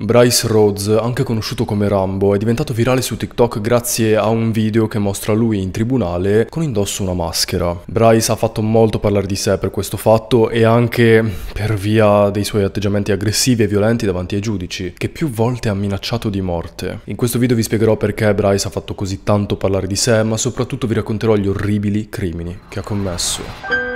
Bryce Rhodes, anche conosciuto come Rambo, è diventato virale su TikTok grazie a un video che mostra lui in tribunale con indosso una maschera. Bryce ha fatto molto parlare di sé per questo fatto e anche per via dei suoi atteggiamenti aggressivi e violenti davanti ai giudici, che più volte ha minacciato di morte. In questo video vi spiegherò perché Bryce ha fatto così tanto parlare di sé, ma soprattutto vi racconterò gli orribili crimini che ha commesso.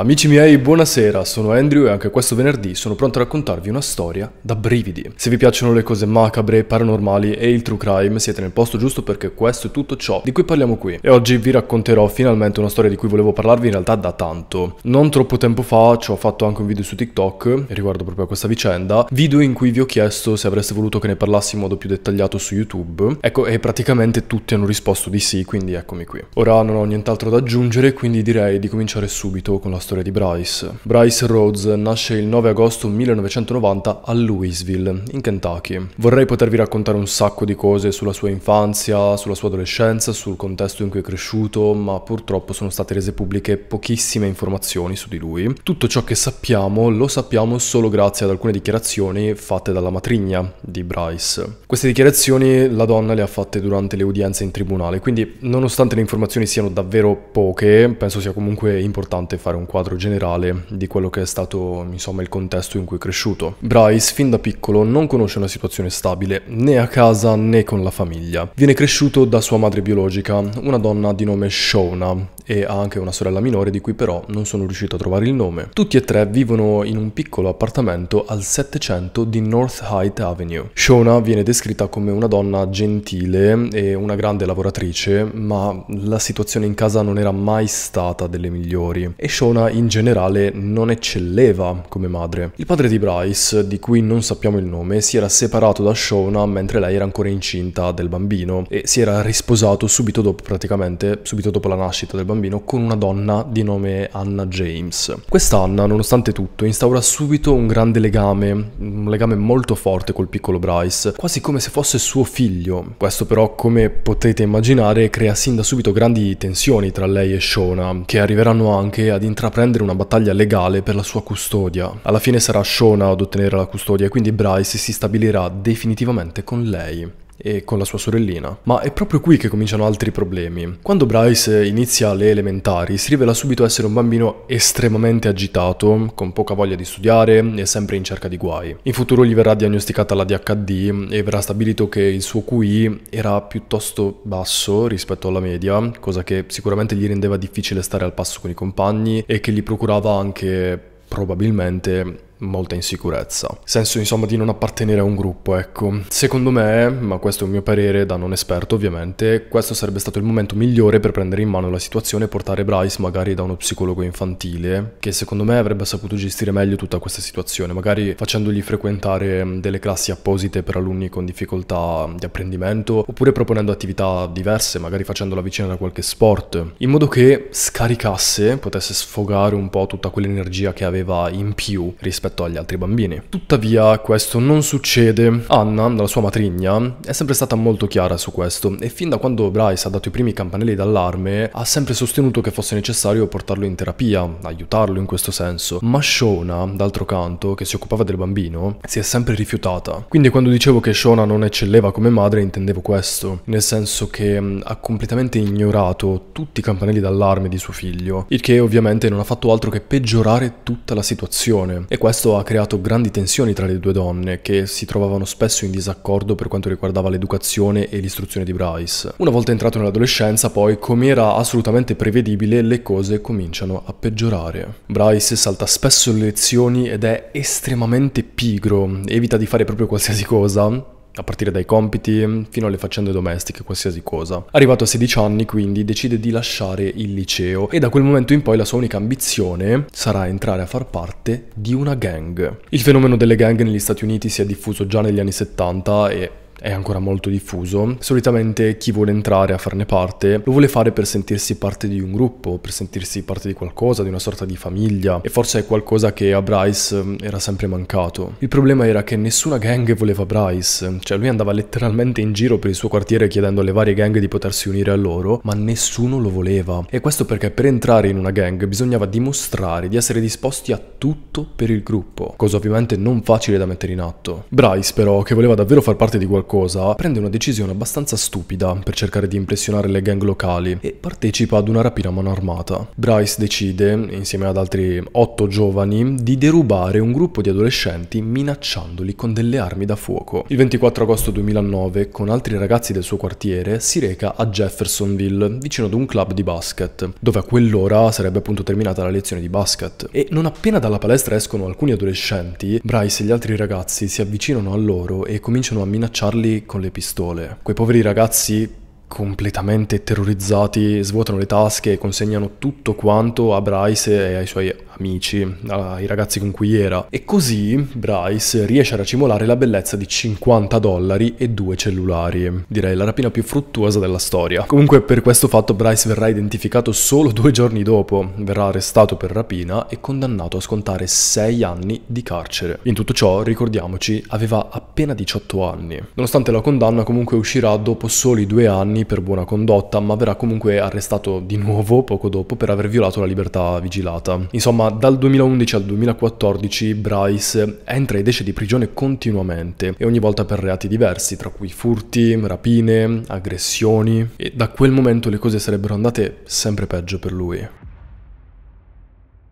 Amici miei, buonasera, sono Andrew e anche questo venerdì sono pronto a raccontarvi una storia da brividi. Se vi piacciono le cose macabre, paranormali e il true crime, siete nel posto giusto perché questo è tutto ciò di cui parliamo qui. E oggi vi racconterò finalmente una storia di cui volevo parlarvi in realtà da tanto. Non troppo tempo fa ci ho fatto anche un video su TikTok riguardo proprio a questa vicenda, video in cui vi ho chiesto se avreste voluto che ne parlassi in modo più dettagliato su YouTube. Ecco, e praticamente tutti hanno risposto di sì, quindi eccomi qui. Ora non ho nient'altro da aggiungere, quindi direi di cominciare subito con la storia storia di Bryce. Bryce Rhodes nasce il 9 agosto 1990 a Louisville, in Kentucky. Vorrei potervi raccontare un sacco di cose sulla sua infanzia, sulla sua adolescenza, sul contesto in cui è cresciuto, ma purtroppo sono state rese pubbliche pochissime informazioni su di lui. Tutto ciò che sappiamo lo sappiamo solo grazie ad alcune dichiarazioni fatte dalla matrigna di Bryce. Queste dichiarazioni la donna le ha fatte durante le udienze in tribunale, quindi nonostante le informazioni siano davvero poche, penso sia comunque importante fare un quadro quadro generale di quello che è stato insomma il contesto in cui è cresciuto. Bryce fin da piccolo non conosce una situazione stabile né a casa né con la famiglia. Viene cresciuto da sua madre biologica, una donna di nome Shona e ha anche una sorella minore di cui però non sono riuscito a trovare il nome. Tutti e tre vivono in un piccolo appartamento al 700 di North Hyde Avenue. Shona viene descritta come una donna gentile e una grande lavoratrice, ma la situazione in casa non era mai stata delle migliori e Shona in generale non eccelleva come madre. Il padre di Bryce, di cui non sappiamo il nome, si era separato da Shona mentre lei era ancora incinta del bambino e si era risposato subito dopo, praticamente subito dopo la nascita del bambino, con una donna di nome Anna James. Questa Anna, nonostante tutto, instaura subito un grande legame, un legame molto forte col piccolo Bryce, quasi come se fosse suo figlio. Questo però, come potete immaginare, crea sin da subito grandi tensioni tra lei e Shona, che arriveranno anche ad intraprendere intraprendere una battaglia legale per la sua custodia. Alla fine sarà Shona ad ottenere la custodia e quindi Bryce si stabilirà definitivamente con lei e con la sua sorellina. Ma è proprio qui che cominciano altri problemi. Quando Bryce inizia le elementari, si rivela subito essere un bambino estremamente agitato, con poca voglia di studiare e sempre in cerca di guai. In futuro gli verrà diagnosticata la DHD e verrà stabilito che il suo QI era piuttosto basso rispetto alla media, cosa che sicuramente gli rendeva difficile stare al passo con i compagni e che gli procurava anche probabilmente molta insicurezza. Senso insomma di non appartenere a un gruppo, ecco. Secondo me, ma questo è un mio parere da non esperto ovviamente, questo sarebbe stato il momento migliore per prendere in mano la situazione e portare Bryce magari da uno psicologo infantile, che secondo me avrebbe saputo gestire meglio tutta questa situazione, magari facendogli frequentare mm, delle classi apposite per alunni con difficoltà di apprendimento, oppure proponendo attività diverse, magari facendola vicino a qualche sport, in modo che scaricasse, potesse sfogare un po' tutta quell'energia che aveva in più rispetto rispetto agli altri bambini. Tuttavia questo non succede. Anna, la sua matrigna, è sempre stata molto chiara su questo e fin da quando Bryce ha dato i primi campanelli d'allarme ha sempre sostenuto che fosse necessario portarlo in terapia, aiutarlo in questo senso. Ma Shona, d'altro canto, che si occupava del bambino, si è sempre rifiutata. Quindi quando dicevo che Shona non eccelleva come madre intendevo questo, nel senso che ha completamente ignorato tutti i campanelli d'allarme di suo figlio, il che ovviamente non ha fatto altro che peggiorare tutta la situazione e questo questo ha creato grandi tensioni tra le due donne, che si trovavano spesso in disaccordo per quanto riguardava l'educazione e l'istruzione di Bryce. Una volta entrato nell'adolescenza, poi, come era assolutamente prevedibile, le cose cominciano a peggiorare. Bryce salta spesso le lezioni ed è estremamente pigro, evita di fare proprio qualsiasi cosa, a partire dai compiti fino alle faccende domestiche, qualsiasi cosa. Arrivato a 16 anni quindi decide di lasciare il liceo e da quel momento in poi la sua unica ambizione sarà entrare a far parte di una gang. Il fenomeno delle gang negli Stati Uniti si è diffuso già negli anni 70 e è ancora molto diffuso, solitamente chi vuole entrare a farne parte lo vuole fare per sentirsi parte di un gruppo, per sentirsi parte di qualcosa, di una sorta di famiglia e forse è qualcosa che a Bryce mm, era sempre mancato. Il problema era che nessuna gang voleva Bryce, cioè lui andava letteralmente in giro per il suo quartiere chiedendo alle varie gang di potersi unire a loro, ma nessuno lo voleva. E questo perché per entrare in una gang bisognava dimostrare di essere disposti a tutto per il gruppo, cosa ovviamente non facile da mettere in atto. Bryce però, che voleva davvero far parte di qualcosa, qualcosa, prende una decisione abbastanza stupida per cercare di impressionare le gang locali e partecipa ad una rapina a mano armata. Bryce decide, insieme ad altri otto giovani, di derubare un gruppo di adolescenti minacciandoli con delle armi da fuoco. Il 24 agosto 2009, con altri ragazzi del suo quartiere, si reca a Jeffersonville, vicino ad un club di basket, dove a quell'ora sarebbe appunto terminata la lezione di basket. E non appena dalla palestra escono alcuni adolescenti, Bryce e gli altri ragazzi si avvicinano a loro e cominciano a minacciarli sparargli con le pistole. Quei poveri ragazzi completamente terrorizzati svuotano le tasche e consegnano tutto quanto a Bryce e ai suoi amici, ai ragazzi con cui era. E così Bryce riesce a racimolare la bellezza di 50 dollari e due cellulari. Direi la rapina più fruttuosa della storia. Comunque per questo fatto Bryce verrà identificato solo due giorni dopo, verrà arrestato per rapina e condannato a scontare 6 anni di carcere. In tutto ciò, ricordiamoci, aveva appena 18 anni. Nonostante la condanna comunque uscirà dopo soli due anni per buona condotta, ma verrà comunque arrestato di nuovo poco dopo per aver violato la libertà vigilata. Insomma, ma dal 2011 al 2014 Bryce entra ed esce di prigione continuamente e ogni volta per reati diversi, tra cui furti, rapine, aggressioni e da quel momento le cose sarebbero andate sempre peggio per lui.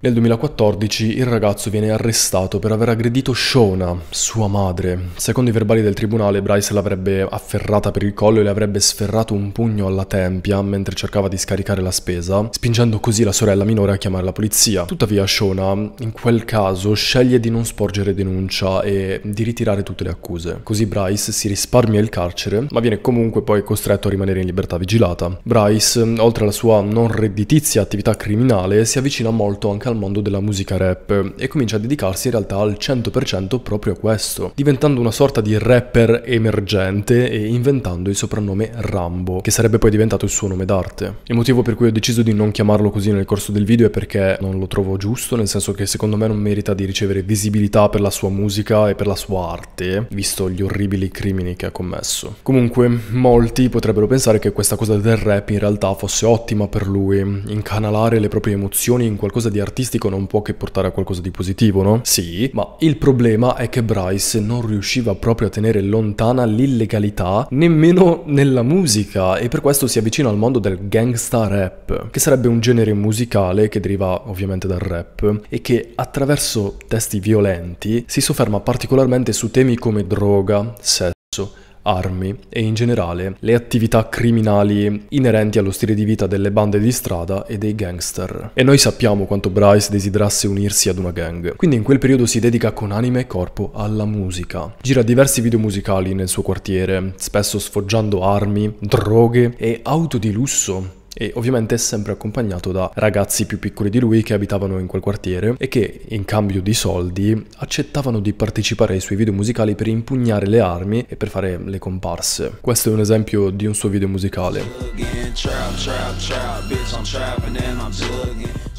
Nel 2014 il ragazzo viene arrestato per aver aggredito Shona, sua madre. Secondo i verbali del tribunale, Bryce l'avrebbe afferrata per il collo e le avrebbe sferrato un pugno alla tempia mentre cercava di scaricare la spesa, spingendo così la sorella minore a chiamare la polizia. Tuttavia Shona, in quel caso, sceglie di non sporgere denuncia e di ritirare tutte le accuse. Così Bryce si risparmia il carcere, ma viene comunque poi costretto a rimanere in libertà vigilata. Bryce, oltre alla sua non redditizia attività criminale, si avvicina molto anche al al mondo della musica rap e comincia a dedicarsi in realtà al 100% proprio a questo, diventando una sorta di rapper emergente e inventando il soprannome Rambo, che sarebbe poi diventato il suo nome d'arte. Il motivo per cui ho deciso di non chiamarlo così nel corso del video è perché non lo trovo giusto, nel senso che secondo me non merita di ricevere visibilità per la sua musica e per la sua arte, visto gli orribili crimini che ha commesso. Comunque, molti potrebbero pensare che questa cosa del rap in realtà fosse ottima per lui, incanalare le proprie emozioni in qualcosa di artificiale artistico non può che portare a qualcosa di positivo, no? Sì, ma il problema è che Bryce non riusciva proprio a tenere lontana l'illegalità nemmeno nella musica e per questo si avvicina al mondo del gangsta rap, che sarebbe un genere musicale che deriva ovviamente dal rap e che attraverso testi violenti si sofferma particolarmente su temi come droga, sesso, armi e in generale le attività criminali inerenti allo stile di vita delle bande di strada e dei gangster. E noi sappiamo quanto Bryce desiderasse unirsi ad una gang, quindi in quel periodo si dedica con anima e corpo alla musica. Gira diversi video musicali nel suo quartiere, spesso sfoggiando armi, droghe e auto di lusso e ovviamente sempre accompagnato da ragazzi più piccoli di lui che abitavano in quel quartiere e che in cambio di soldi accettavano di partecipare ai suoi video musicali per impugnare le armi e per fare le comparse. Questo è un esempio di un suo video musicale.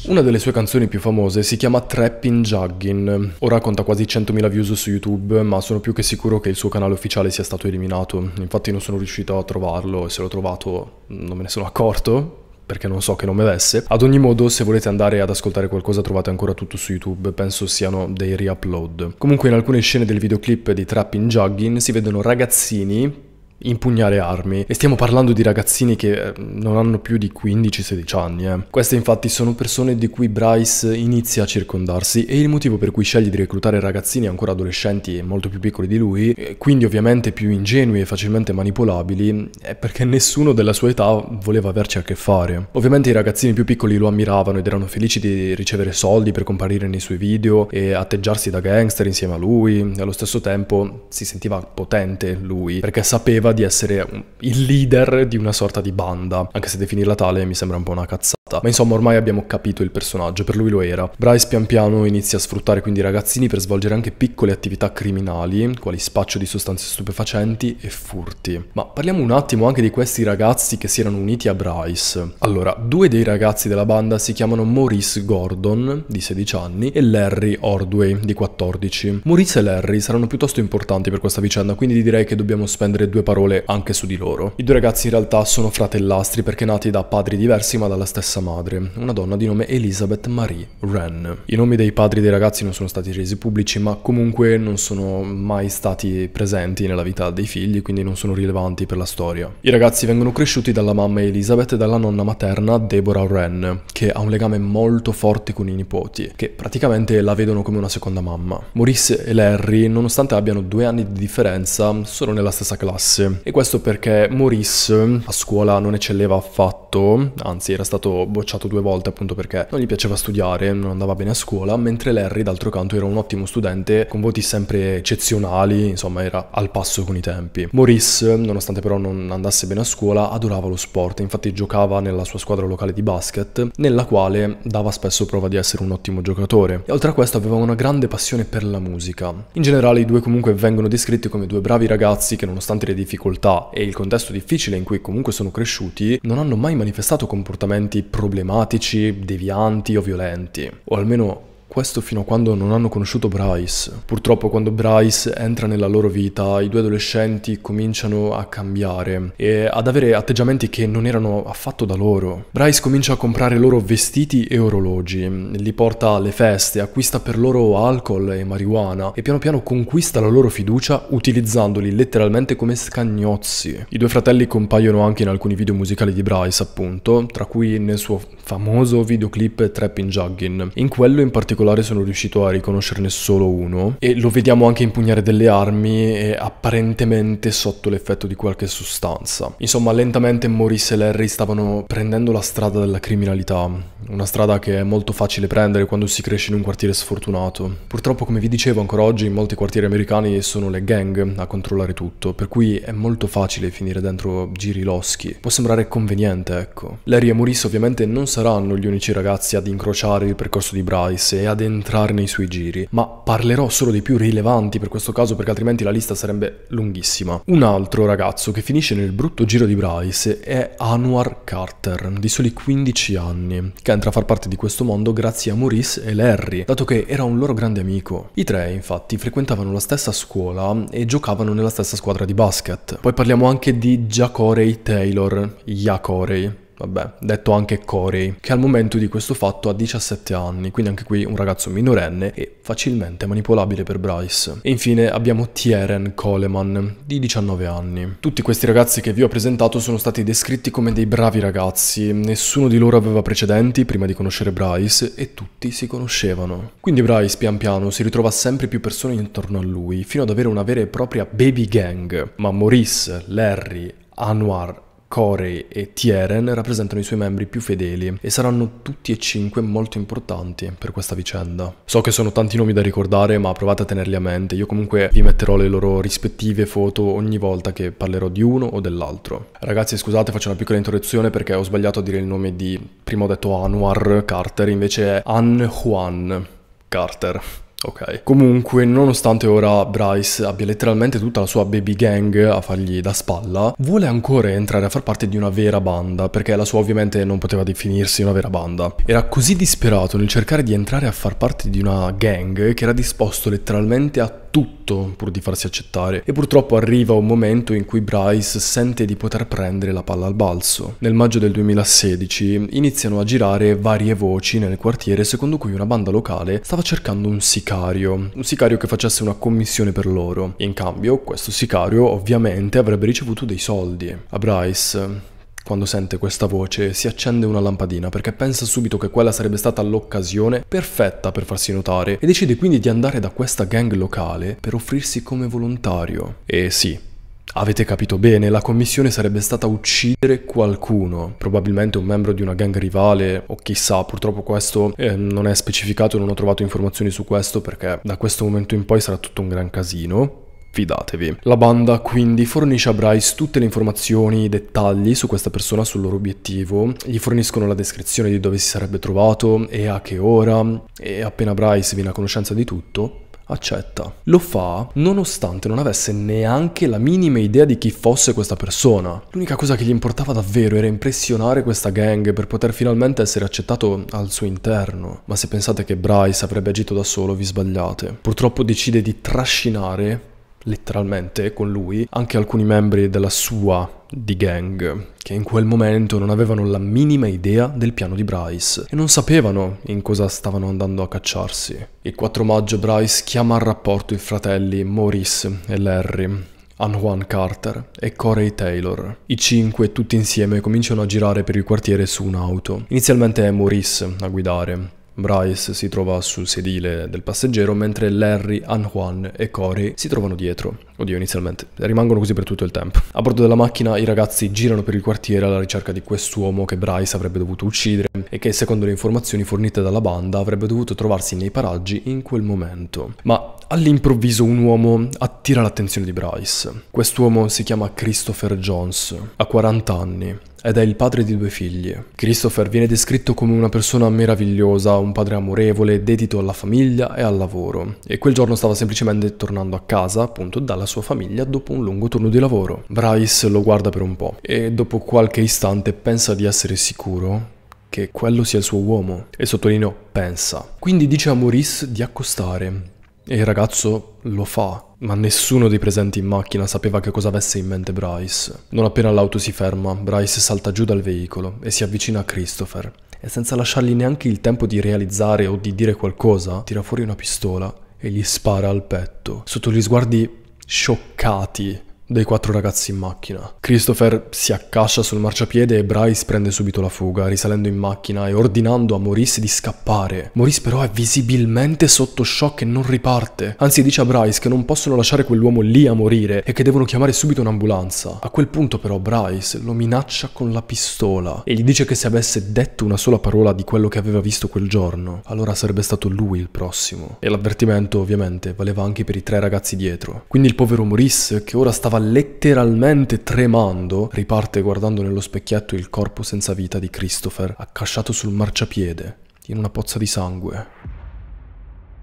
Una delle sue canzoni più famose si chiama Trapping Juggin. Ora conta quasi 100.000 views su YouTube, ma sono più che sicuro che il suo canale ufficiale sia stato eliminato. Infatti non sono riuscito a trovarlo e se l'ho trovato non me ne sono accorto, perché non so che nome avesse. Ad ogni modo, se volete andare ad ascoltare qualcosa trovate ancora tutto su YouTube, penso siano dei re-upload. Comunque in alcune scene del videoclip di Trapping Juggin si vedono ragazzini impugnare armi e stiamo parlando di ragazzini che eh, non hanno più di 15-16 anni. Eh. Queste infatti sono persone di cui Bryce inizia a circondarsi e il motivo per cui sceglie di reclutare ragazzini ancora adolescenti e molto più piccoli di lui, quindi ovviamente più ingenui e facilmente manipolabili, è perché nessuno della sua età voleva averci a che fare. Ovviamente i ragazzini più piccoli lo ammiravano ed erano felici di ricevere soldi per comparire nei suoi video e atteggiarsi da gangster insieme a lui, e allo stesso tempo si sentiva potente lui perché sapeva riteneva di essere il leader di una sorta di banda, anche se definirla tale mi sembra un po' una cazzata. Ma insomma ormai abbiamo capito il personaggio, per lui lo era. Bryce pian piano inizia a sfruttare quindi i ragazzini per svolgere anche piccole attività criminali, quali spaccio di sostanze stupefacenti e furti. Ma parliamo un attimo anche di questi ragazzi che si erano uniti a Bryce. Allora, due dei ragazzi della banda si chiamano Maurice Gordon, di 16 anni, e Larry Ordway, di 14. Maurice e Larry saranno piuttosto importanti per questa vicenda, quindi direi che dobbiamo spendere due parole parole anche su di loro. I due ragazzi in realtà sono fratellastri perché nati da padri diversi ma dalla stessa madre, una donna di nome Elizabeth Marie Wren. I nomi dei padri dei ragazzi non sono stati resi pubblici ma comunque non sono mai stati presenti nella vita dei figli quindi non sono rilevanti per la storia. I ragazzi vengono cresciuti dalla mamma Elizabeth e dalla nonna materna Deborah Wren che ha un legame molto forte con i nipoti che praticamente la vedono come una seconda mamma. Maurice e Larry nonostante abbiano due anni di differenza sono nella stessa classe e questo perché Maurice a scuola non eccelleva affatto, anzi era stato bocciato due volte appunto perché non gli piaceva studiare, non andava bene a scuola, mentre Larry d'altro canto era un ottimo studente con voti sempre eccezionali, insomma era al passo con i tempi. Maurice, nonostante però non andasse bene a scuola, adorava lo sport, infatti giocava nella sua squadra locale di basket, nella quale dava spesso prova di essere un ottimo giocatore. E oltre a questo aveva una grande passione per la musica. In generale i due comunque vengono descritti come due bravi ragazzi che nonostante le difficoltà difficoltà e il contesto difficile in cui comunque sono cresciuti, non hanno mai manifestato comportamenti problematici, devianti o violenti, o almeno questo fino a quando non hanno conosciuto Bryce. Purtroppo quando Bryce entra nella loro vita, i due adolescenti cominciano a cambiare e ad avere atteggiamenti che non erano affatto da loro. Bryce comincia a comprare loro vestiti e orologi, li porta alle feste, acquista per loro alcol e marijuana e piano piano conquista la loro fiducia utilizzandoli letteralmente come scagnozzi. I due fratelli compaiono anche in alcuni video musicali di Bryce, appunto, tra cui nel suo famoso videoclip Trapping in Juggin. In quello in particolare controllare sono riuscito a riconoscerne solo uno e lo vediamo anche impugnare delle armi e apparentemente sotto l'effetto di qualche sostanza. Insomma, lentamente Maurice e Larry stavano prendendo la strada della criminalità, una strada che è molto facile prendere quando si cresce in un quartiere sfortunato. Purtroppo, come vi dicevo, ancora oggi in molti quartieri americani sono le gang a controllare tutto, per cui è molto facile finire dentro giri loschi. Può sembrare conveniente, ecco. Larry e Maurice ovviamente non saranno gli unici ragazzi ad incrociare il percorso di Bryce e ad entrare nei suoi giri, ma parlerò solo dei più rilevanti per questo caso perché altrimenti la lista sarebbe lunghissima. Un altro ragazzo che finisce nel brutto giro di Bryce è Anwar Carter, di soli 15 anni, che entra a far parte di questo mondo grazie a Maurice e Larry, dato che era un loro grande amico. I tre infatti frequentavano la stessa scuola e giocavano nella stessa squadra di basket. Poi parliamo anche di Jacorey Taylor, Jacorey vabbè, detto anche Corey, che al momento di questo fatto ha 17 anni, quindi anche qui un ragazzo minorenne e facilmente manipolabile per Bryce. E infine abbiamo Tieren Coleman, di 19 anni. Tutti questi ragazzi che vi ho presentato sono stati descritti come dei bravi ragazzi, nessuno di loro aveva precedenti prima di conoscere Bryce e tutti si conoscevano. Quindi Bryce pian piano si ritrova sempre più persone intorno a lui, fino ad avere una vera e propria baby gang, ma Maurice, Larry, Anwar Corey e Tieren rappresentano i suoi membri più fedeli e saranno tutti e cinque molto importanti per questa vicenda. So che sono tanti nomi da ricordare, ma provate a tenerli a mente. Io comunque vi metterò le loro rispettive foto ogni volta che parlerò di uno o dell'altro. Ragazzi, scusate, faccio una piccola introduzione perché ho sbagliato a dire il nome di prima ho detto Anwar Carter, invece è An Juan Carter. Ok. Comunque, nonostante ora Bryce abbia letteralmente tutta la sua baby gang a fargli da spalla, vuole ancora entrare a far parte di una vera banda, perché la sua ovviamente non poteva definirsi una vera banda. Era così disperato nel cercare di entrare a far parte di una gang che era disposto letteralmente a tutto pur di farsi accettare e purtroppo arriva un momento in cui Bryce sente di poter prendere la palla al balzo. Nel maggio del 2016 iniziano a girare varie voci nel quartiere secondo cui una banda locale stava cercando un sicario, un sicario che facesse una commissione per loro. In cambio questo sicario ovviamente avrebbe ricevuto dei soldi. A Bryce quando sente questa voce si accende una lampadina perché pensa subito che quella sarebbe stata l'occasione perfetta per farsi notare e decide quindi di andare da questa gang locale per offrirsi come volontario. E sì, Avete capito bene, la commissione sarebbe stata uccidere qualcuno, probabilmente un membro di una gang rivale o chissà, purtroppo questo eh, non è specificato, non ho trovato informazioni su questo perché da questo momento in poi sarà tutto un gran casino. Fidatevi. La banda quindi fornisce a Bryce tutte le informazioni, i dettagli su questa persona, sul loro obiettivo, gli forniscono la descrizione di dove si sarebbe trovato e a che ora e appena Bryce viene a conoscenza di tutto, accetta. Lo fa nonostante non avesse neanche la minima idea di chi fosse questa persona. L'unica cosa che gli importava davvero era impressionare questa gang per poter finalmente essere accettato al suo interno. Ma se pensate che Bryce avrebbe agito da solo vi sbagliate. Purtroppo decide di trascinare letteralmente con lui anche alcuni membri della sua di gang, che in quel momento non avevano la minima idea del piano di Bryce e non sapevano in cosa stavano andando a cacciarsi. Il 4 maggio Bryce chiama al rapporto i fratelli Maurice e Larry, Anjuan Carter e Corey Taylor. I cinque tutti insieme cominciano a girare per il quartiere su un'auto. Inizialmente è Maurice a guidare, Bryce si trova sul sedile del passeggero mentre Larry, Anjuan e Corey si trovano dietro. Oddio, inizialmente. Rimangono così per tutto il tempo. A bordo della macchina i ragazzi girano per il quartiere alla ricerca di quest'uomo che Bryce avrebbe dovuto uccidere e che, secondo le informazioni fornite dalla banda, avrebbe dovuto trovarsi nei paraggi in quel momento. Ma All'improvviso un uomo attira l'attenzione di Bryce. Quest'uomo si chiama Christopher Jones, ha 40 anni ed è il padre di due figli. Christopher viene descritto come una persona meravigliosa, un padre amorevole, dedito alla famiglia e al lavoro, e quel giorno stava semplicemente tornando a casa, appunto, dalla sua famiglia dopo un lungo turno di lavoro. Bryce lo guarda per un po' e dopo qualche istante pensa di essere sicuro che quello sia il suo uomo, e sottolineo pensa. Quindi dice a Maurice di accostare e il ragazzo lo fa, ma nessuno dei presenti in macchina sapeva che cosa avesse in mente Bryce. Non appena l'auto si ferma, Bryce salta giù dal veicolo e si avvicina a Christopher. E senza lasciargli neanche il tempo di realizzare o di dire qualcosa, tira fuori una pistola e gli spara al petto. Sotto gli sguardi scioccati dei quattro ragazzi in macchina. Christopher si accascia sul marciapiede e Bryce prende subito la fuga, risalendo in macchina e ordinando a Maurice di scappare. Maurice però è visibilmente sotto shock e non riparte. Anzi dice a Bryce che non possono lasciare quell'uomo lì a morire e che devono chiamare subito un'ambulanza. A quel punto però Bryce lo minaccia con la pistola e gli dice che se avesse detto una sola parola di quello che aveva visto quel giorno, allora sarebbe stato lui il prossimo. E l'avvertimento ovviamente valeva anche per i tre ragazzi dietro. Quindi il povero Maurice, che ora stava letteralmente tremando, riparte guardando nello specchietto il corpo senza vita di Christopher, accasciato sul marciapiede, in una pozza di sangue.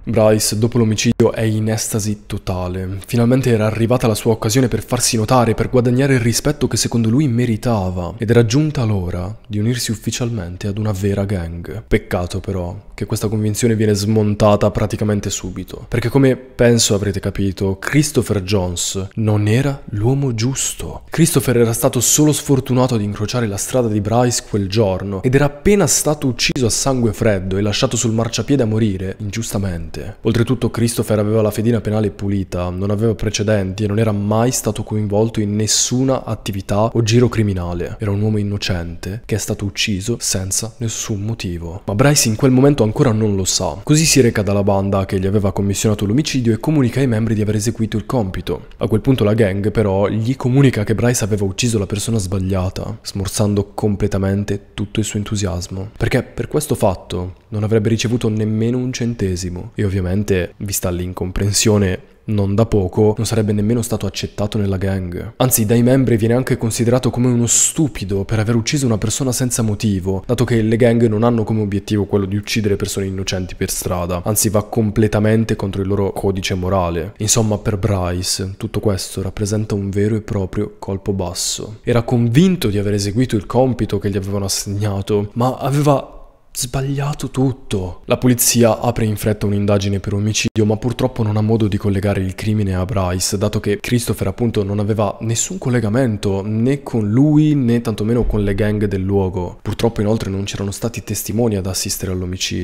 Bryce, dopo l'omicidio, è in estasi totale. Finalmente era arrivata la sua occasione per farsi notare, per guadagnare il rispetto che secondo lui meritava, ed era giunta l'ora di unirsi ufficialmente ad una vera gang. Peccato però che questa convinzione viene smontata praticamente subito. Perché come penso avrete capito, Christopher Jones non era l'uomo giusto. Christopher era stato solo sfortunato ad incrociare la strada di Bryce quel giorno ed era appena stato ucciso a sangue freddo e lasciato sul marciapiede a morire ingiustamente. Oltretutto Christopher aveva la fedina penale pulita, non aveva precedenti e non era mai stato coinvolto in nessuna attività o giro criminale. Era un uomo innocente che è stato ucciso senza nessun motivo. Ma Bryce in quel momento ancora non lo sa. Così si reca dalla banda che gli aveva commissionato l'omicidio e comunica ai membri di aver eseguito il compito. A quel punto la gang però gli comunica che Bryce aveva ucciso la persona sbagliata, smorzando completamente tutto il suo entusiasmo. Perché per questo fatto non avrebbe ricevuto nemmeno un centesimo. E ovviamente, vista l'incomprensione non da poco, non sarebbe nemmeno stato accettato nella gang. Anzi, dai membri viene anche considerato come uno stupido per aver ucciso una persona senza motivo, dato che le gang non hanno come obiettivo quello di uccidere persone innocenti per strada, anzi va completamente contro il loro codice morale. Insomma, per Bryce, tutto questo rappresenta un vero e proprio colpo basso. Era convinto di aver eseguito il compito che gli avevano assegnato, ma aveva sbagliato tutto. La polizia apre in fretta un'indagine per omicidio, ma purtroppo non ha modo di collegare il crimine a Bryce, dato che Christopher appunto non aveva nessun collegamento né con lui né tantomeno con le gang del luogo. Purtroppo inoltre non c'erano stati testimoni ad assistere all'omicidio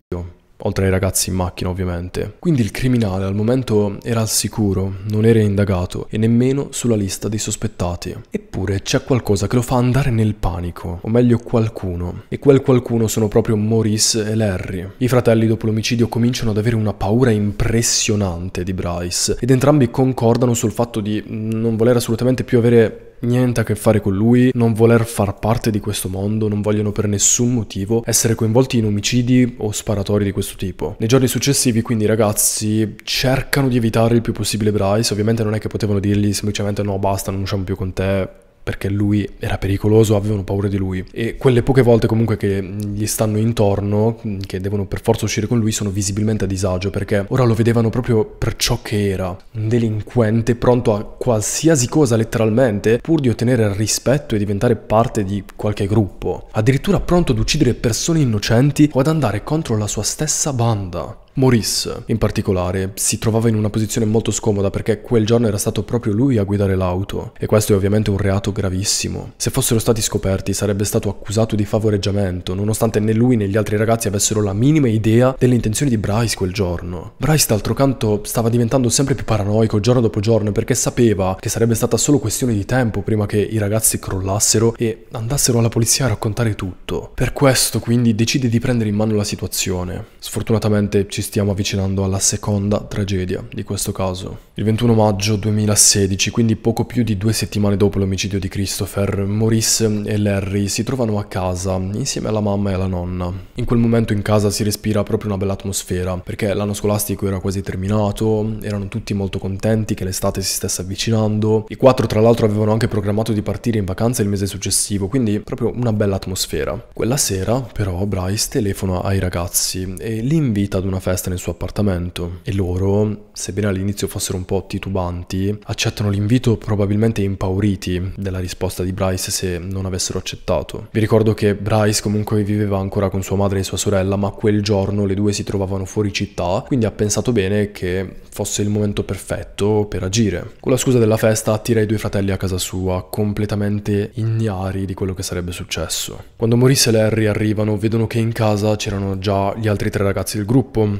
oltre ai ragazzi in macchina ovviamente. Quindi il criminale al momento era al sicuro, non era indagato e nemmeno sulla lista dei sospettati. Eppure c'è qualcosa che lo fa andare nel panico, o meglio qualcuno, e quel qualcuno sono proprio Maurice e Larry. I fratelli dopo l'omicidio cominciano ad avere una paura impressionante di Bryce ed entrambi concordano sul fatto di non voler assolutamente più avere niente a che fare con lui, non voler far parte di questo mondo, non vogliono per nessun motivo essere coinvolti in omicidi o sparatori di questo tipo. Nei giorni successivi quindi i ragazzi cercano di evitare il più possibile Bryce, ovviamente non è che potevano dirgli semplicemente no basta non usciamo più con te, perché lui era pericoloso, avevano paura di lui. E quelle poche volte comunque che gli stanno intorno, che devono per forza uscire con lui, sono visibilmente a disagio perché ora lo vedevano proprio per ciò che era, un delinquente pronto a qualsiasi cosa letteralmente, pur di ottenere il rispetto e diventare parte di qualche gruppo, addirittura pronto ad uccidere persone innocenti o ad andare contro la sua stessa banda. Maurice, in particolare, si trovava in una posizione molto scomoda perché quel giorno era stato proprio lui a guidare l'auto, e questo è ovviamente un reato gravissimo. Se fossero stati scoperti sarebbe stato accusato di favoreggiamento, nonostante né lui né gli altri ragazzi avessero la minima idea delle intenzioni di Bryce quel giorno. Bryce, d'altro canto, stava diventando sempre più paranoico giorno dopo giorno perché sapeva che sarebbe stata solo questione di tempo prima che i ragazzi crollassero e andassero alla polizia a raccontare tutto. Per questo, quindi, decide di prendere in mano la situazione. Sfortunatamente ci ci stiamo avvicinando alla seconda tragedia di questo caso. Il 21 maggio 2016, quindi poco più di due settimane dopo l'omicidio di Christopher, Maurice e Larry si trovano a casa insieme alla mamma e alla nonna. In quel momento in casa si respira proprio una bella atmosfera, perché l'anno scolastico era quasi terminato, erano tutti molto contenti che l'estate si stesse avvicinando. I quattro tra l'altro avevano anche programmato di partire in vacanza il mese successivo, quindi proprio una bella atmosfera. Quella sera però Bryce telefona ai ragazzi e li invita ad una festa festa nel suo appartamento e loro, sebbene all'inizio fossero un po' titubanti, accettano l'invito probabilmente impauriti della risposta di Bryce se non avessero accettato. Vi ricordo che Bryce comunque viveva ancora con sua madre e sua sorella, ma quel giorno le due si trovavano fuori città, quindi ha pensato bene che fosse il momento perfetto per agire. Con la scusa della festa attira i due fratelli a casa sua, completamente ignari di quello che sarebbe successo. Quando Maurice e Larry arrivano, vedono che in casa c'erano già gli altri tre ragazzi del gruppo,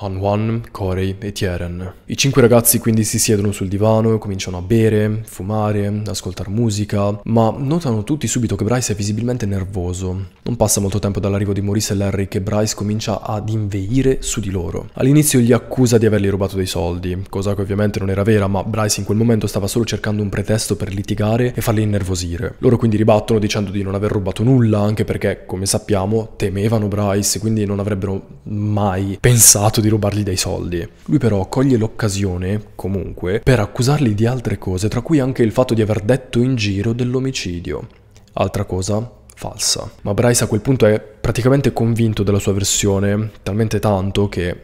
Han Wan, Corey e Tieren. I cinque ragazzi quindi si siedono sul divano, cominciano a bere, fumare, ascoltare musica, ma notano tutti subito che Bryce è visibilmente nervoso. Non passa molto tempo dall'arrivo di Maurice e Larry che Bryce comincia ad inveire su di loro. All'inizio gli accusa di avergli rubato dei soldi, cosa che ovviamente non era vera, ma Bryce in quel momento stava solo cercando un pretesto per litigare e farli innervosire. Loro quindi ribattono dicendo di non aver rubato nulla, anche perché, come sappiamo, temevano Bryce, quindi non avrebbero mai pensato di di rubargli dei soldi. Lui però coglie l'occasione, comunque, per accusarli di altre cose, tra cui anche il fatto di aver detto in giro dell'omicidio. Altra cosa falsa. Ma Bryce a quel punto è praticamente convinto della sua versione, talmente tanto che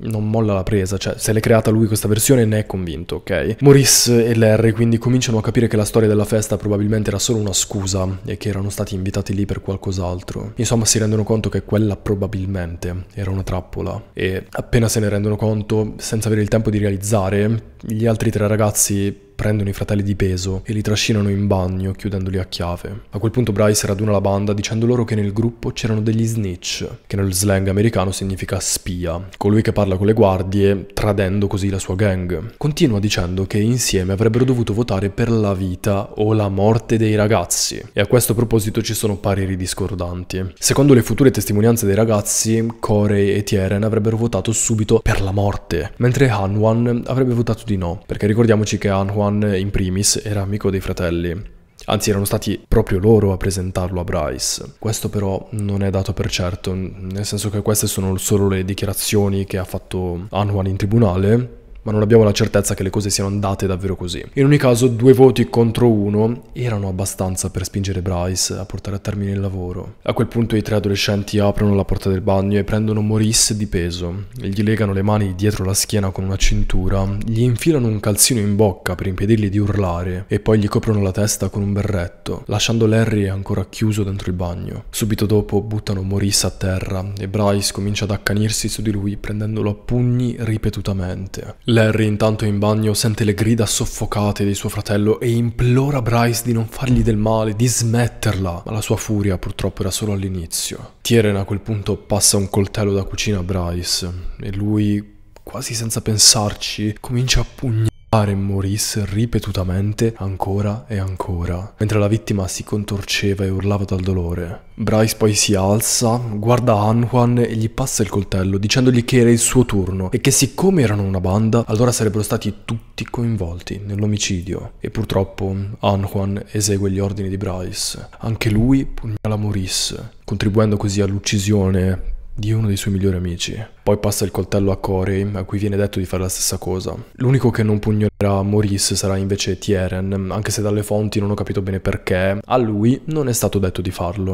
non molla la presa, cioè se l'è creata lui questa versione ne è convinto, ok? Maurice e Larry quindi cominciano a capire che la storia della festa probabilmente era solo una scusa e che erano stati invitati lì per qualcos'altro. Insomma si rendono conto che quella probabilmente era una trappola e appena se ne rendono conto, senza avere il tempo di realizzare, gli altri tre ragazzi prendono i fratelli di peso e li trascinano in bagno chiudendoli a chiave. A quel punto Bryce raduna la banda dicendo loro che nel gruppo c'erano degli snitch, che nel slang americano significa spia, colui che parla con le guardie tradendo così la sua gang. Continua dicendo che insieme avrebbero dovuto votare per la vita o la morte dei ragazzi e a questo proposito ci sono pareri discordanti. Secondo le future testimonianze dei ragazzi, Corey e Tieren avrebbero votato subito per la morte, mentre Hanwan avrebbe votato di no, perché ricordiamoci che Hanwan Roman in primis era amico dei fratelli. Anzi, erano stati proprio loro a presentarlo a Bryce. Questo però non è dato per certo, nel senso che queste sono solo le dichiarazioni che ha fatto Anwan in tribunale, ma non abbiamo la certezza che le cose siano andate davvero così. In ogni caso, due voti contro uno erano abbastanza per spingere Bryce a portare a termine il lavoro. A quel punto i tre adolescenti aprono la porta del bagno e prendono Maurice di peso, gli legano le mani dietro la schiena con una cintura, gli infilano un calzino in bocca per impedirgli di urlare e poi gli coprono la testa con un berretto, lasciando Larry ancora chiuso dentro il bagno. Subito dopo buttano Maurice a terra e Bryce comincia ad accanirsi su di lui prendendolo a pugni ripetutamente. Larry Larry intanto in bagno sente le grida soffocate di suo fratello e implora Bryce di non fargli del male, di smetterla, ma la sua furia purtroppo era solo all'inizio. Tieren a quel punto passa un coltello da cucina a Bryce e lui quasi senza pensarci, comincia a pugnare pare morisse ripetutamente ancora e ancora, mentre la vittima si contorceva e urlava dal dolore. Bryce poi si alza, guarda Anhuan e gli passa il coltello dicendogli che era il suo turno e che siccome erano una banda, allora sarebbero stati tutti coinvolti nell'omicidio. E purtroppo Anhuan esegue gli ordini di Bryce. Anche lui pugnala Maurice, contribuendo così all'uccisione di uno dei suoi migliori amici. Poi passa il coltello a Corey, a cui viene detto di fare la stessa cosa. L'unico che non pugnerà Maurice sarà invece Tieren, anche se dalle fonti non ho capito bene perché, a lui non è stato detto di farlo.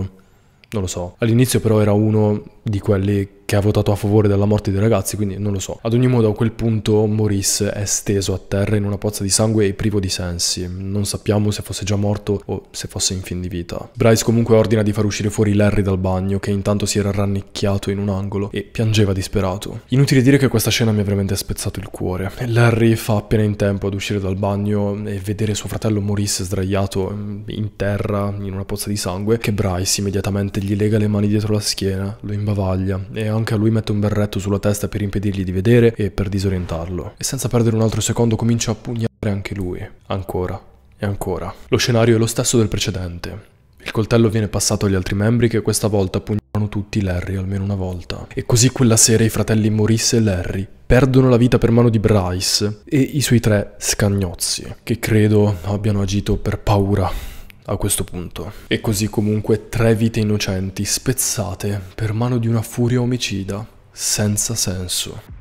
Non lo so. All'inizio però era uno di quelli perché ha votato a favore della morte dei ragazzi, quindi non lo so. Ad ogni modo a quel punto Maurice è steso a terra in una pozza di sangue e privo di sensi. Non sappiamo se fosse già morto o se fosse in fin di vita. Bryce comunque ordina di far uscire fuori Larry dal bagno, che intanto si era rannicchiato in un angolo e piangeva disperato. Inutile dire che questa scena mi ha veramente spezzato il cuore. Larry fa appena in tempo ad uscire dal bagno e vedere suo fratello Maurice sdraiato mm, in terra in una pozza di sangue, che Bryce immediatamente gli lega le mani dietro la schiena, lo imbavaglia e anche anche a lui mette un berretto sulla testa per impedirgli di vedere e per disorientarlo. E senza perdere un altro secondo comincia a pugnare anche lui. Ancora. E ancora. Lo scenario è lo stesso del precedente. Il coltello viene passato agli altri membri che questa volta pugnano tutti Larry almeno una volta. E così quella sera i fratelli Maurice e Larry perdono la vita per mano di Bryce e i suoi tre scagnozzi, che credo abbiano agito per paura a questo punto. E così comunque tre vite innocenti spezzate per mano di una furia omicida, senza senso.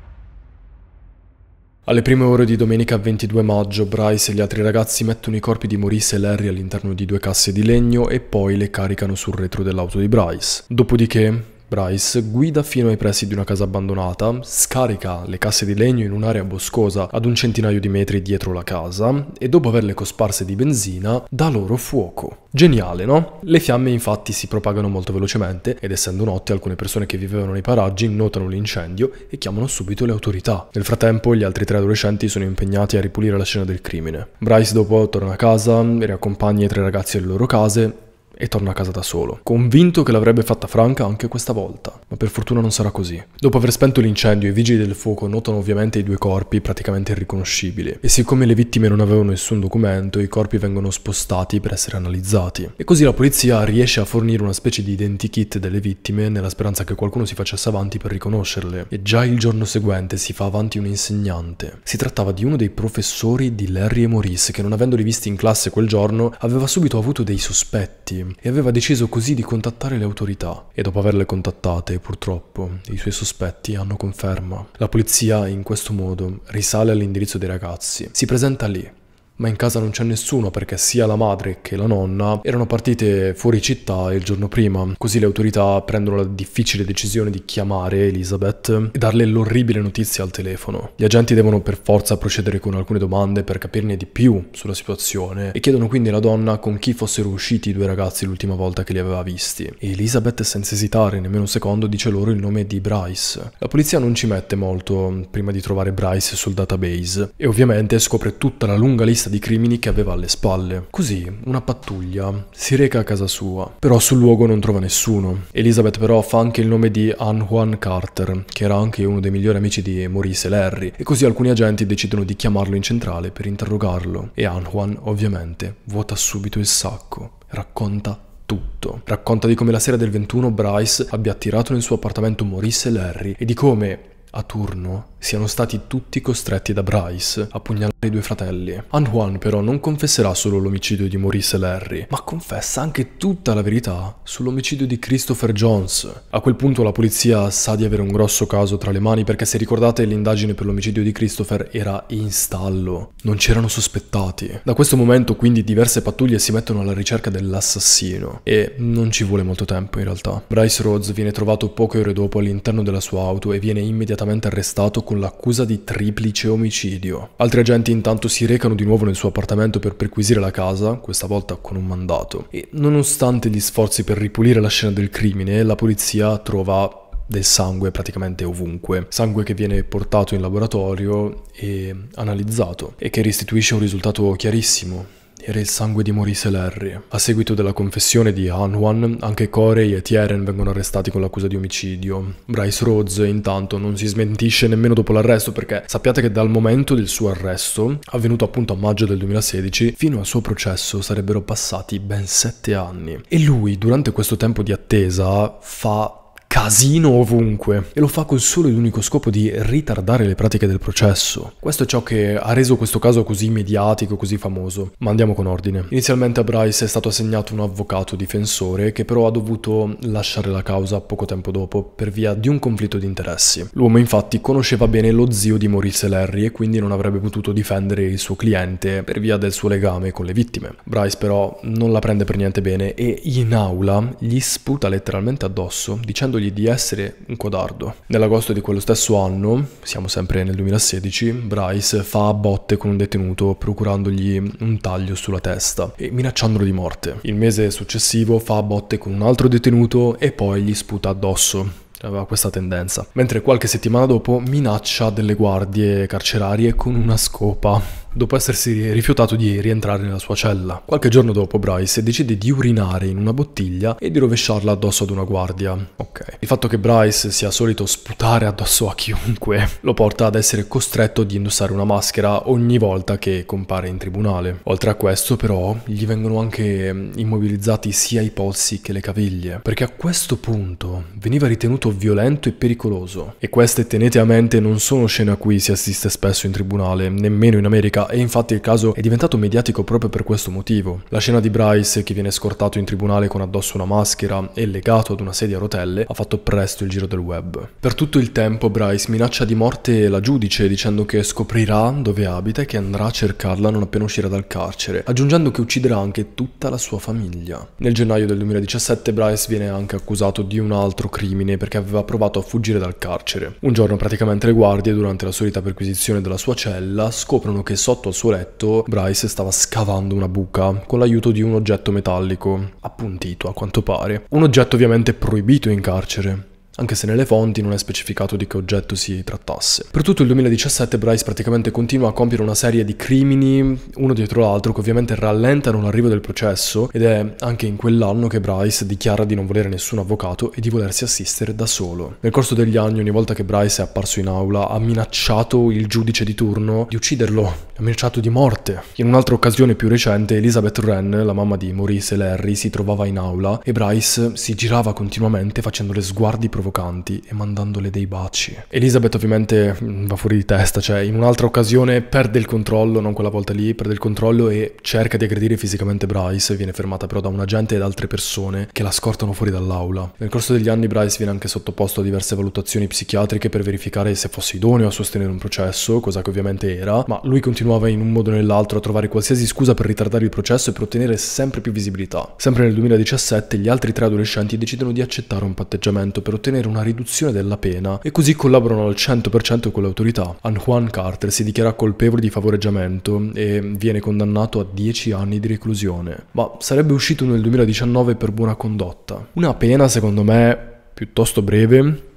Alle prime ore di domenica 22 maggio, Bryce e gli altri ragazzi mettono i corpi di Maurice e Larry all'interno di due casse di legno e poi le caricano sul retro dell'auto di Bryce. Dopodiché, Bryce guida fino ai pressi di una casa abbandonata, scarica le casse di legno in un'area boscosa ad un centinaio di metri dietro la casa e dopo averle cosparse di benzina dà loro fuoco. Geniale, no? Le fiamme infatti si propagano molto velocemente ed essendo notte alcune persone che vivevano nei paraggi notano l'incendio e chiamano subito le autorità. Nel frattempo gli altri tre adolescenti sono impegnati a ripulire la scena del crimine. Bryce dopo torna a casa, riaccompagna i tre ragazzi alle loro case e torna a casa da solo, convinto che l'avrebbe fatta franca anche questa volta, ma per fortuna non sarà così. Dopo aver spento l'incendio, i vigili del fuoco notano ovviamente i due corpi praticamente irriconoscibili e siccome le vittime non avevano nessun documento, i corpi vengono spostati per essere analizzati e così la polizia riesce a fornire una specie di identikit delle vittime nella speranza che qualcuno si facesse avanti per riconoscerle e già il giorno seguente si fa avanti un insegnante. Si trattava di uno dei professori di Larry e Maurice che non avendoli visti in classe quel giorno aveva subito avuto dei sospetti e aveva deciso così di contattare le autorità e dopo averle contattate, purtroppo, i suoi sospetti hanno conferma. La polizia, in questo modo, risale all'indirizzo dei ragazzi, si presenta lì ma in casa non c'è nessuno perché sia la madre che la nonna erano partite fuori città il giorno prima, così le autorità prendono la difficile decisione di chiamare Elizabeth e darle l'orribile notizia al telefono. Gli agenti devono per forza procedere con alcune domande per capirne di più sulla situazione e chiedono quindi alla donna con chi fossero usciti i due ragazzi l'ultima volta che li aveva visti. E Elizabeth senza esitare nemmeno un secondo dice loro il nome di Bryce. La polizia non ci mette molto prima di trovare Bryce sul database e ovviamente scopre tutta la lunga lista lista di crimini che aveva alle spalle. Così una pattuglia si reca a casa sua, però sul luogo non trova nessuno. Elizabeth però fa anche il nome di Anne Juan Carter, che era anche uno dei migliori amici di Maurice e Larry, e così alcuni agenti decidono di chiamarlo in centrale per interrogarlo. E Anne Juan ovviamente vuota subito il sacco, racconta tutto. Racconta di come la sera del 21 Bryce abbia attirato nel suo appartamento Maurice e Larry e di come, a turno, siano stati tutti costretti da Bryce a pugnalare i due fratelli. An Juan però non confesserà solo l'omicidio di Maurice e Larry, ma confessa anche tutta la verità sull'omicidio di Christopher Jones. A quel punto la polizia sa di avere un grosso caso tra le mani perché se ricordate l'indagine per l'omicidio di Christopher era in stallo, non c'erano sospettati. Da questo momento quindi diverse pattuglie si mettono alla ricerca dell'assassino e non ci vuole molto tempo in realtà. Bryce Rhodes viene trovato poche ore dopo all'interno della sua auto e viene immediatamente arrestato con con l'accusa di triplice omicidio. Altri agenti intanto si recano di nuovo nel suo appartamento per perquisire la casa, questa volta con un mandato. E nonostante gli sforzi per ripulire la scena del crimine, la polizia trova del sangue praticamente ovunque, sangue che viene portato in laboratorio e analizzato e che restituisce un risultato chiarissimo era il sangue di Maurice Larry. A seguito della confessione di Anwan, anche Corey e Tieren vengono arrestati con l'accusa di omicidio. Bryce Rhodes, intanto, non si smentisce nemmeno dopo l'arresto perché sappiate che dal momento del suo arresto, avvenuto appunto a maggio del 2016, fino al suo processo sarebbero passati ben sette anni. E lui, durante questo tempo di attesa, fa casino ovunque e lo fa col solo ed unico scopo di ritardare le pratiche del processo. Questo è ciò che ha reso questo caso così mediatico, così famoso. Ma andiamo con ordine. Inizialmente a Bryce è stato assegnato un avvocato difensore che però ha dovuto lasciare la causa poco tempo dopo per via di un conflitto di interessi. L'uomo infatti conosceva bene lo zio di Maurice Larry e quindi non avrebbe potuto difendere il suo cliente per via del suo legame con le vittime. Bryce però non la prende per niente bene e in aula gli sputa letteralmente addosso dicendogli suggerendogli di essere un codardo. Nell'agosto di quello stesso anno, siamo sempre nel 2016, Bryce fa a botte con un detenuto procurandogli un taglio sulla testa e minacciandolo di morte. Il mese successivo fa a botte con un altro detenuto e poi gli sputa addosso, aveva questa tendenza. Mentre qualche settimana dopo minaccia delle guardie carcerarie con una scopa dopo essersi rifiutato di rientrare nella sua cella. Qualche giorno dopo Bryce decide di urinare in una bottiglia e di rovesciarla addosso ad una guardia. Ok. Il fatto che Bryce sia solito sputare addosso a chiunque lo porta ad essere costretto di indossare una maschera ogni volta che compare in tribunale. Oltre a questo però gli vengono anche immobilizzati sia i polsi che le caviglie, perché a questo punto veniva ritenuto violento e pericoloso. E queste tenete a mente non sono scene a cui si assiste spesso in tribunale, nemmeno in America e infatti il caso è diventato mediatico proprio per questo motivo. La scena di Bryce, che viene scortato in tribunale con addosso una maschera e legato ad una sedia a rotelle, ha fatto presto il giro del web. Per tutto il tempo Bryce minaccia di morte la giudice dicendo che scoprirà dove abita e che andrà a cercarla non appena uscirà dal carcere, aggiungendo che ucciderà anche tutta la sua famiglia. Nel gennaio del 2017 Bryce viene anche accusato di un altro crimine perché aveva provato a fuggire dal carcere. Un giorno praticamente le guardie, durante la solita perquisizione della sua cella, scoprono che sotto sotto al suo letto Bryce stava scavando una buca con l'aiuto di un oggetto metallico, appuntito a quanto pare. Un oggetto ovviamente proibito in carcere anche se nelle fonti non è specificato di che oggetto si trattasse. Per tutto il 2017 Bryce praticamente continua a compiere una serie di crimini, uno dietro l'altro, che ovviamente rallentano l'arrivo del processo ed è anche in quell'anno che Bryce dichiara di non volere nessun avvocato e di volersi assistere da solo. Nel corso degli anni, ogni volta che Bryce è apparso in aula, ha minacciato il giudice di turno di ucciderlo, ha minacciato di morte. In un'altra occasione più recente, Elizabeth Wren, la mamma di Maurice e Larry, si trovava in aula e Bryce si girava continuamente facendole sguardi provocati provocanti e mandandole dei baci. Elizabeth ovviamente mm, va fuori di testa, cioè in un'altra occasione perde il controllo, non quella volta lì, perde il controllo e cerca di aggredire fisicamente Bryce, viene fermata però da un agente ed altre persone che la scortano fuori dall'aula. Nel corso degli anni Bryce viene anche sottoposto a diverse valutazioni psichiatriche per verificare se fosse idoneo a sostenere un processo, cosa che ovviamente era, ma lui continuava in un modo o nell'altro a trovare qualsiasi scusa per ritardare il processo e per ottenere sempre più visibilità. Sempre nel 2017 gli altri tre adolescenti decidono di accettare un patteggiamento per ottenere ottenere una riduzione della pena e così collaborano al 100% con l'autorità. An Juan Carter si dichiara colpevole di favoreggiamento e viene condannato a 10 anni di reclusione, ma sarebbe uscito nel 2019 per buona condotta. Una pena secondo me piuttosto breve,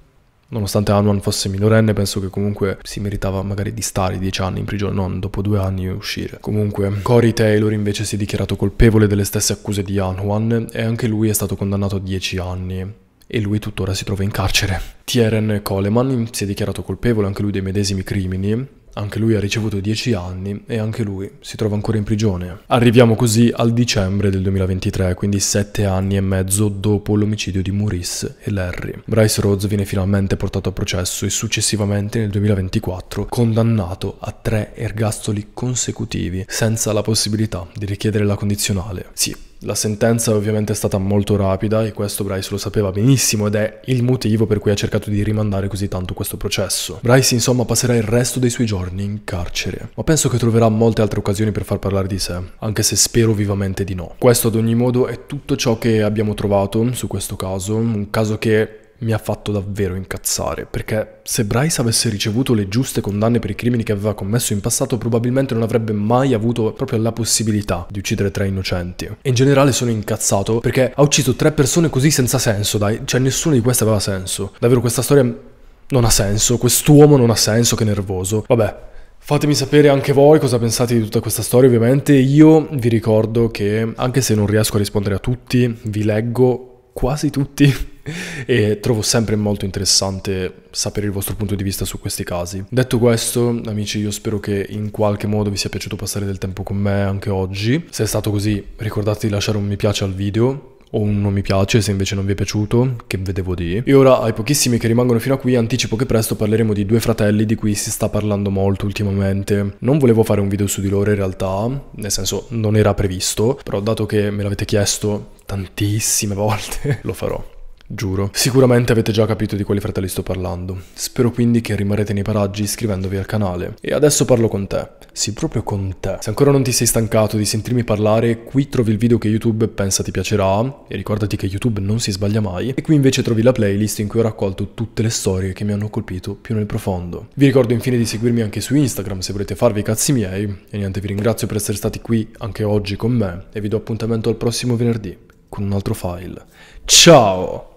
Nonostante Anwan fosse minorenne, penso che comunque si meritava magari di stare dieci anni in prigione, non dopo due anni uscire. Comunque, Cory Taylor invece si è dichiarato colpevole delle stesse accuse di Anwan e anche lui è stato condannato a dieci anni e lui tuttora si trova in carcere. Tieren Coleman si è dichiarato colpevole anche lui dei medesimi crimini, anche lui ha ricevuto 10 anni e anche lui si trova ancora in prigione. Arriviamo così al dicembre del 2023, quindi 7 anni e mezzo dopo l'omicidio di Maurice e Larry. Bryce Rhodes viene finalmente portato a processo e successivamente nel 2024 condannato a tre ergastoli consecutivi senza la possibilità di richiedere la condizionale. Sì, la sentenza ovviamente è stata molto rapida e questo Bryce lo sapeva benissimo ed è il motivo per cui ha cercato di rimandare così tanto questo processo. Bryce insomma passerà il resto dei suoi giorni in carcere, ma penso che troverà molte altre occasioni per far parlare di sé, anche se spero vivamente di no. Questo ad ogni modo è tutto ciò che abbiamo trovato su questo caso, un caso che mi ha fatto davvero incazzare, perché se Bryce avesse ricevuto le giuste condanne per i crimini che aveva commesso in passato, probabilmente non avrebbe mai avuto proprio la possibilità di uccidere tre innocenti. E in generale sono incazzato perché ha ucciso tre persone così senza senso, dai, cioè nessuna di queste aveva senso. Davvero questa storia non ha senso, quest'uomo non ha senso, che nervoso. Vabbè, Fatemi sapere anche voi cosa pensate di tutta questa storia, ovviamente io vi ricordo che anche se non riesco a rispondere a tutti, vi leggo quasi tutti e trovo sempre molto interessante sapere il vostro punto di vista su questi casi. Detto questo, amici, io spero che in qualche modo vi sia piaciuto passare del tempo con me anche oggi. Se è stato così, ricordate di lasciare un mi piace al video o un non mi piace se invece non vi è piaciuto, che vedevo di. E ora ai pochissimi che rimangono fino a qui anticipo che presto parleremo di due fratelli di cui si sta parlando molto ultimamente. Non volevo fare un video su di loro in realtà, nel senso non era previsto, però dato che me l'avete chiesto tantissime volte, lo farò giuro. Sicuramente avete già capito di quali fratelli sto parlando. Spero quindi che rimarrete nei paraggi iscrivendovi al canale. E adesso parlo con te. Sì, proprio con te. Se ancora non ti sei stancato di sentirmi parlare, qui trovi il video che YouTube pensa ti piacerà, e ricordati che YouTube non si sbaglia mai, e qui invece trovi la playlist in cui ho raccolto tutte le storie che mi hanno colpito più nel profondo. Vi ricordo infine di seguirmi anche su Instagram se volete farvi i cazzi miei, e niente, vi ringrazio per essere stati qui anche oggi con me, e vi do appuntamento al prossimo venerdì con un altro file. Ciao!